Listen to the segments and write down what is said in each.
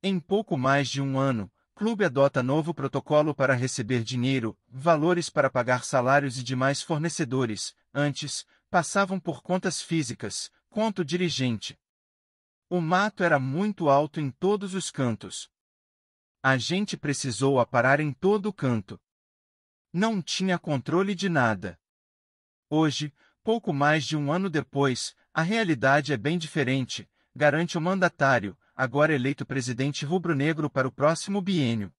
Em pouco mais de um ano, clube adota novo protocolo para receber dinheiro, valores para pagar salários e demais fornecedores, antes, passavam por contas físicas, conto dirigente. O mato era muito alto em todos os cantos. A gente precisou aparar em todo canto. Não tinha controle de nada. Hoje, pouco mais de um ano depois, a realidade é bem diferente, garante o mandatário, agora eleito presidente rubro-negro para o próximo biênio.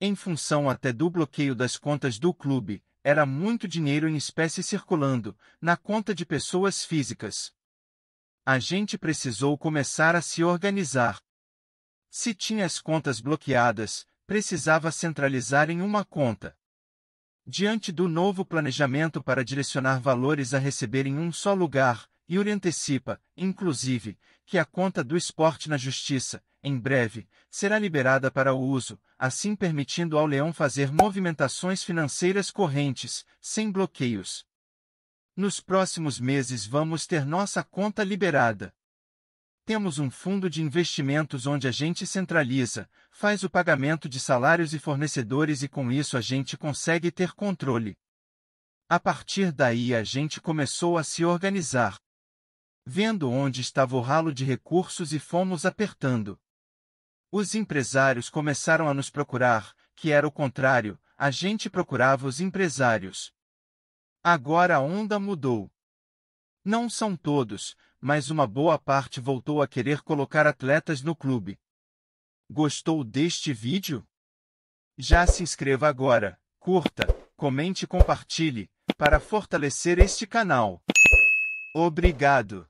Em função até do bloqueio das contas do clube, era muito dinheiro em espécie circulando, na conta de pessoas físicas. A gente precisou começar a se organizar. Se tinha as contas bloqueadas, precisava centralizar em uma conta. Diante do novo planejamento para direcionar valores a receber em um só lugar, Yuri antecipa, inclusive, que a conta do esporte na justiça, em breve, será liberada para o uso, assim permitindo ao leão fazer movimentações financeiras correntes, sem bloqueios. Nos próximos meses vamos ter nossa conta liberada. Temos um fundo de investimentos onde a gente centraliza, faz o pagamento de salários e fornecedores e com isso a gente consegue ter controle. A partir daí a gente começou a se organizar vendo onde estava o ralo de recursos e fomos apertando. Os empresários começaram a nos procurar, que era o contrário, a gente procurava os empresários. Agora a onda mudou. Não são todos, mas uma boa parte voltou a querer colocar atletas no clube. Gostou deste vídeo? Já se inscreva agora, curta, comente e compartilhe, para fortalecer este canal. Obrigado!